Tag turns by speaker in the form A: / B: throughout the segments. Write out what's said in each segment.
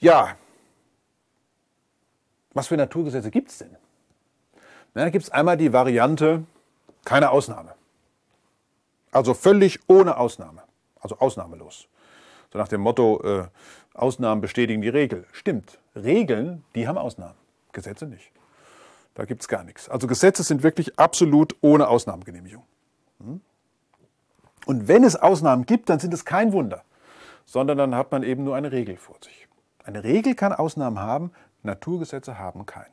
A: Ja, was für Naturgesetze gibt es denn? Na, da gibt es einmal die Variante, keine Ausnahme. Also völlig ohne Ausnahme. Also ausnahmelos. So nach dem Motto, äh, Ausnahmen bestätigen die Regel. Stimmt. Regeln, die haben Ausnahmen. Gesetze nicht. Da gibt es gar nichts. Also Gesetze sind wirklich absolut ohne Ausnahmegenehmigung. Hm? Und wenn es Ausnahmen gibt, dann sind es kein Wunder, sondern dann hat man eben nur eine Regel vor sich. Eine Regel kann Ausnahmen haben, Naturgesetze haben keine.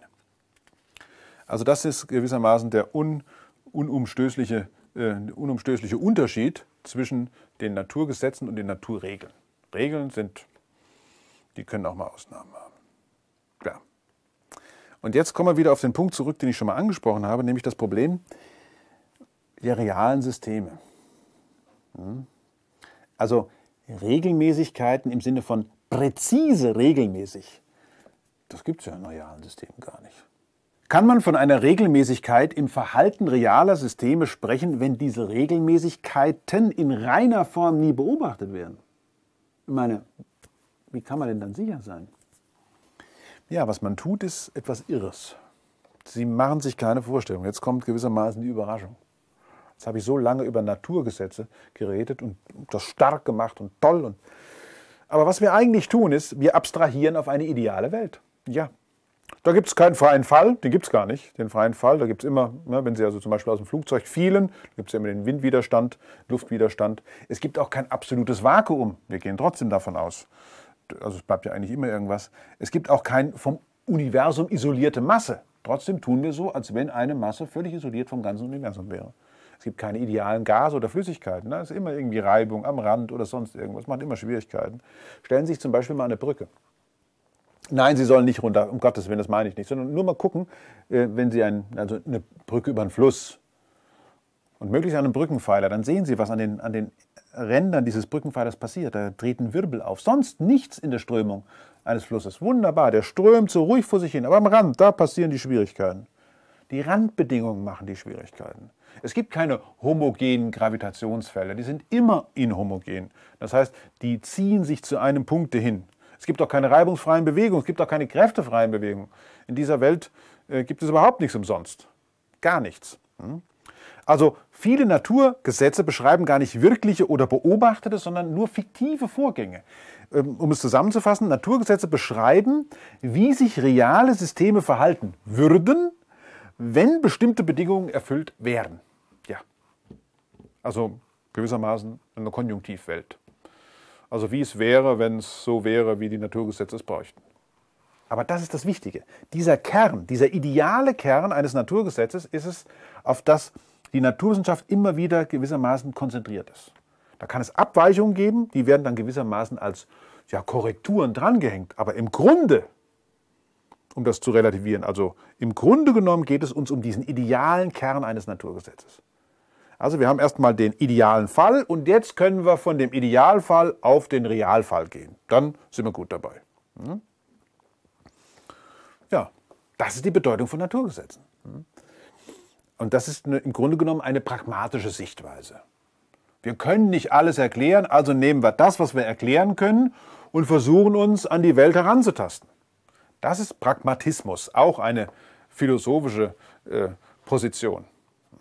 A: Also das ist gewissermaßen der un, unumstößliche, äh, unumstößliche Unterschied zwischen den Naturgesetzen und den Naturregeln. Regeln sind, die können auch mal Ausnahmen haben. Klar. Und jetzt kommen wir wieder auf den Punkt zurück, den ich schon mal angesprochen habe, nämlich das Problem der realen Systeme. Hm. Also Regelmäßigkeiten im Sinne von präzise regelmäßig. Das gibt es ja in realen Systemen gar nicht. Kann man von einer Regelmäßigkeit im Verhalten realer Systeme sprechen, wenn diese Regelmäßigkeiten in reiner Form nie beobachtet werden? Ich meine, wie kann man denn dann sicher sein? Ja, was man tut, ist etwas Irres. Sie machen sich keine Vorstellung. Jetzt kommt gewissermaßen die Überraschung. Jetzt habe ich so lange über Naturgesetze geredet und das stark gemacht und toll und aber was wir eigentlich tun, ist, wir abstrahieren auf eine ideale Welt. Ja. Da gibt es keinen freien Fall, den gibt es gar nicht, den freien Fall. Da gibt es immer, ne, wenn Sie also zum Beispiel aus dem Flugzeug fielen, gibt es ja immer den Windwiderstand, Luftwiderstand. Es gibt auch kein absolutes Vakuum. Wir gehen trotzdem davon aus. Also es bleibt ja eigentlich immer irgendwas. Es gibt auch kein vom Universum isolierte Masse. Trotzdem tun wir so, als wenn eine Masse völlig isoliert vom ganzen Universum wäre. Es gibt keine idealen Gase oder Flüssigkeiten. Ne? Es ist immer irgendwie Reibung am Rand oder sonst irgendwas. Macht immer Schwierigkeiten. Stellen Sie sich zum Beispiel mal eine Brücke. Nein, Sie sollen nicht runter, um Gottes Willen, das meine ich nicht, sondern nur mal gucken, äh, wenn Sie ein, also eine Brücke über einen Fluss und möglichst einen Brückenpfeiler, dann sehen Sie, was an den, an den Rändern dieses Brückenpfeilers passiert. Da treten Wirbel auf. Sonst nichts in der Strömung eines Flusses. Wunderbar, der strömt so ruhig vor sich hin, aber am Rand, da passieren die Schwierigkeiten. Die Randbedingungen machen die Schwierigkeiten. Es gibt keine homogenen Gravitationsfelder, die sind immer inhomogen. Das heißt, die ziehen sich zu einem Punkt hin. Es gibt auch keine reibungsfreien Bewegungen, es gibt auch keine kräftefreien Bewegungen. In dieser Welt äh, gibt es überhaupt nichts umsonst. Gar nichts. Hm? Also viele Naturgesetze beschreiben gar nicht wirkliche oder beobachtete, sondern nur fiktive Vorgänge. Ähm, um es zusammenzufassen, Naturgesetze beschreiben, wie sich reale Systeme verhalten würden, wenn bestimmte Bedingungen erfüllt wären. Ja. Also gewissermaßen eine Konjunktivwelt. Also wie es wäre, wenn es so wäre, wie die Naturgesetze es bräuchten. Aber das ist das Wichtige. Dieser Kern, dieser ideale Kern eines Naturgesetzes ist es, auf das die Naturwissenschaft immer wieder gewissermaßen konzentriert ist. Da kann es Abweichungen geben, die werden dann gewissermaßen als ja, Korrekturen drangehängt. Aber im Grunde um das zu relativieren. Also im Grunde genommen geht es uns um diesen idealen Kern eines Naturgesetzes. Also wir haben erstmal den idealen Fall und jetzt können wir von dem Idealfall auf den Realfall gehen. Dann sind wir gut dabei. Hm? Ja, das ist die Bedeutung von Naturgesetzen. Hm? Und das ist eine, im Grunde genommen eine pragmatische Sichtweise. Wir können nicht alles erklären, also nehmen wir das, was wir erklären können und versuchen uns an die Welt heranzutasten. Das ist Pragmatismus, auch eine philosophische äh, Position.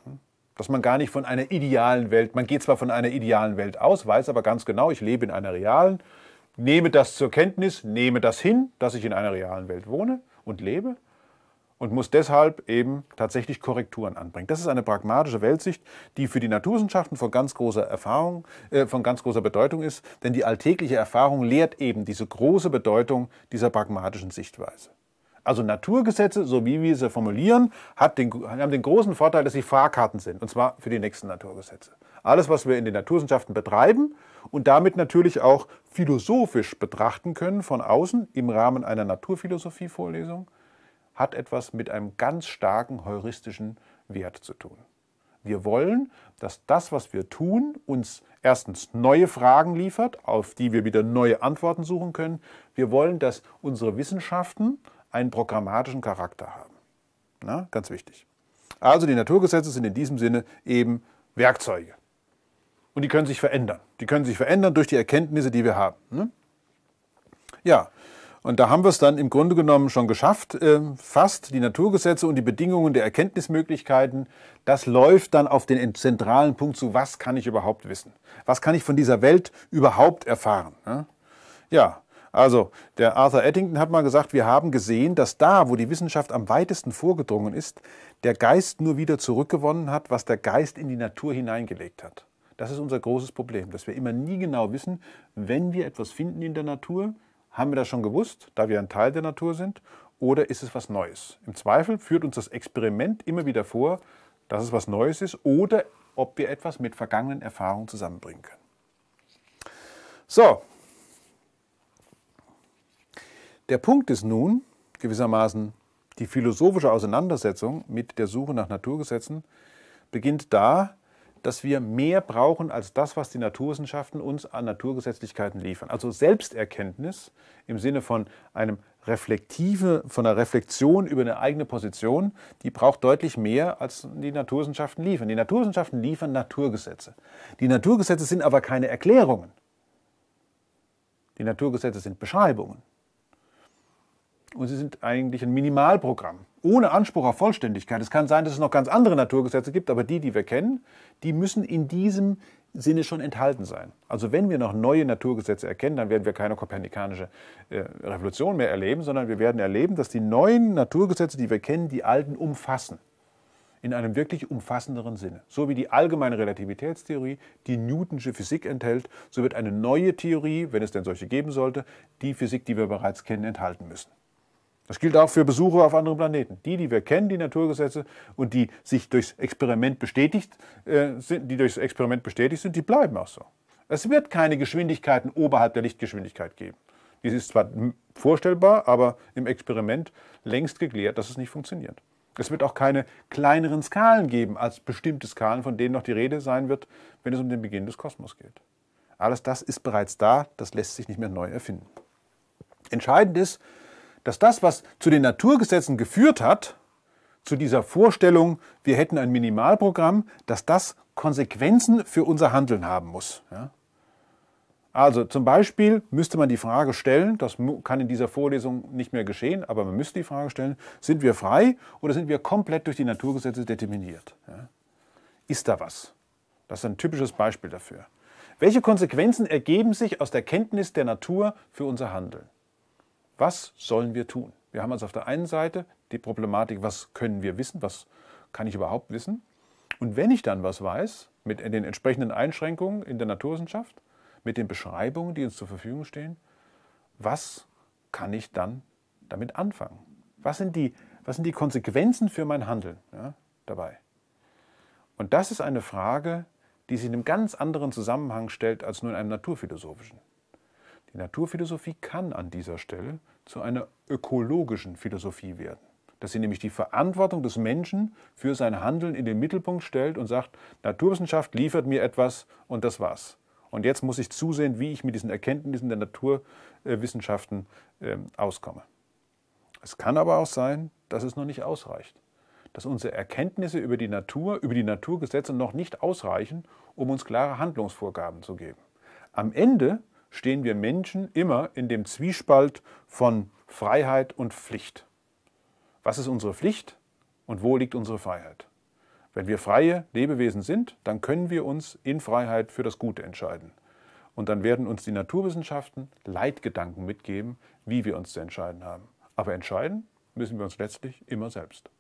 A: Mhm. Dass man gar nicht von einer idealen Welt, man geht zwar von einer idealen Welt aus, weiß aber ganz genau, ich lebe in einer realen, nehme das zur Kenntnis, nehme das hin, dass ich in einer realen Welt wohne und lebe und muss deshalb eben tatsächlich Korrekturen anbringen. Das ist eine pragmatische Weltsicht, die für die Naturwissenschaften von ganz großer Erfahrung, äh, von ganz großer Bedeutung ist, denn die alltägliche Erfahrung lehrt eben diese große Bedeutung dieser pragmatischen Sichtweise. Also Naturgesetze, so wie wir sie formulieren, den, haben den großen Vorteil, dass sie Fahrkarten sind, und zwar für die nächsten Naturgesetze. Alles, was wir in den Naturwissenschaften betreiben und damit natürlich auch philosophisch betrachten können von außen im Rahmen einer Naturphilosophie-Vorlesung, hat etwas mit einem ganz starken heuristischen Wert zu tun. Wir wollen, dass das, was wir tun, uns erstens neue Fragen liefert, auf die wir wieder neue Antworten suchen können. Wir wollen, dass unsere Wissenschaften einen programmatischen Charakter haben. Na, ganz wichtig. Also die Naturgesetze sind in diesem Sinne eben Werkzeuge. Und die können sich verändern. Die können sich verändern durch die Erkenntnisse, die wir haben. Ne? Ja, und da haben wir es dann im Grunde genommen schon geschafft, äh, fast die Naturgesetze und die Bedingungen der Erkenntnismöglichkeiten. Das läuft dann auf den zentralen Punkt zu, was kann ich überhaupt wissen? Was kann ich von dieser Welt überhaupt erfahren? Ne? ja also der Arthur Eddington hat mal gesagt, wir haben gesehen, dass da, wo die Wissenschaft am weitesten vorgedrungen ist, der Geist nur wieder zurückgewonnen hat, was der Geist in die Natur hineingelegt hat. Das ist unser großes Problem, dass wir immer nie genau wissen, wenn wir etwas finden in der Natur, haben wir das schon gewusst, da wir ein Teil der Natur sind? Oder ist es was Neues? Im Zweifel führt uns das Experiment immer wieder vor, dass es was Neues ist oder ob wir etwas mit vergangenen Erfahrungen zusammenbringen können. So, der Punkt ist nun gewissermaßen, die philosophische Auseinandersetzung mit der Suche nach Naturgesetzen beginnt da, dass wir mehr brauchen als das, was die Naturwissenschaften uns an Naturgesetzlichkeiten liefern. Also Selbsterkenntnis im Sinne von einem reflektive, von einer Reflexion über eine eigene Position, die braucht deutlich mehr, als die Naturwissenschaften liefern. Die Naturwissenschaften liefern Naturgesetze. Die Naturgesetze sind aber keine Erklärungen. Die Naturgesetze sind Beschreibungen und sie sind eigentlich ein Minimalprogramm, ohne Anspruch auf Vollständigkeit. Es kann sein, dass es noch ganz andere Naturgesetze gibt, aber die, die wir kennen, die müssen in diesem Sinne schon enthalten sein. Also wenn wir noch neue Naturgesetze erkennen, dann werden wir keine kopernikanische äh, Revolution mehr erleben, sondern wir werden erleben, dass die neuen Naturgesetze, die wir kennen, die alten umfassen. In einem wirklich umfassenderen Sinne. So wie die allgemeine Relativitätstheorie die Newtonsche Physik enthält, so wird eine neue Theorie, wenn es denn solche geben sollte, die Physik, die wir bereits kennen, enthalten müssen. Das gilt auch für Besuche auf anderen Planeten. Die, die wir kennen, die Naturgesetze und die sich durchs Experiment bestätigt äh, sind, die durchs Experiment bestätigt sind, die bleiben auch so. Es wird keine Geschwindigkeiten oberhalb der Lichtgeschwindigkeit geben. Dies ist zwar vorstellbar, aber im Experiment längst geklärt, dass es nicht funktioniert. Es wird auch keine kleineren Skalen geben als bestimmte Skalen, von denen noch die Rede sein wird, wenn es um den Beginn des Kosmos geht. Alles das ist bereits da, das lässt sich nicht mehr neu erfinden. Entscheidend ist, dass das, was zu den Naturgesetzen geführt hat, zu dieser Vorstellung, wir hätten ein Minimalprogramm, dass das Konsequenzen für unser Handeln haben muss. Ja? Also zum Beispiel müsste man die Frage stellen, das kann in dieser Vorlesung nicht mehr geschehen, aber man müsste die Frage stellen, sind wir frei oder sind wir komplett durch die Naturgesetze determiniert? Ja? Ist da was? Das ist ein typisches Beispiel dafür. Welche Konsequenzen ergeben sich aus der Kenntnis der Natur für unser Handeln? Was sollen wir tun? Wir haben also auf der einen Seite die Problematik, was können wir wissen, was kann ich überhaupt wissen? Und wenn ich dann was weiß, mit den entsprechenden Einschränkungen in der Naturwissenschaft, mit den Beschreibungen, die uns zur Verfügung stehen, was kann ich dann damit anfangen? Was sind die, was sind die Konsequenzen für mein Handeln ja, dabei? Und das ist eine Frage, die sich in einem ganz anderen Zusammenhang stellt als nur in einem naturphilosophischen. Die Naturphilosophie kann an dieser Stelle zu einer ökologischen Philosophie werden. Dass sie nämlich die Verantwortung des Menschen für sein Handeln in den Mittelpunkt stellt und sagt, Naturwissenschaft liefert mir etwas und das war's. Und jetzt muss ich zusehen, wie ich mit diesen Erkenntnissen der Naturwissenschaften ähm, auskomme. Es kann aber auch sein, dass es noch nicht ausreicht. Dass unsere Erkenntnisse über die Natur, über die Naturgesetze noch nicht ausreichen, um uns klare Handlungsvorgaben zu geben. Am Ende stehen wir Menschen immer in dem Zwiespalt von Freiheit und Pflicht. Was ist unsere Pflicht und wo liegt unsere Freiheit? Wenn wir freie Lebewesen sind, dann können wir uns in Freiheit für das Gute entscheiden. Und dann werden uns die Naturwissenschaften Leitgedanken mitgeben, wie wir uns zu entscheiden haben. Aber entscheiden müssen wir uns letztlich immer selbst.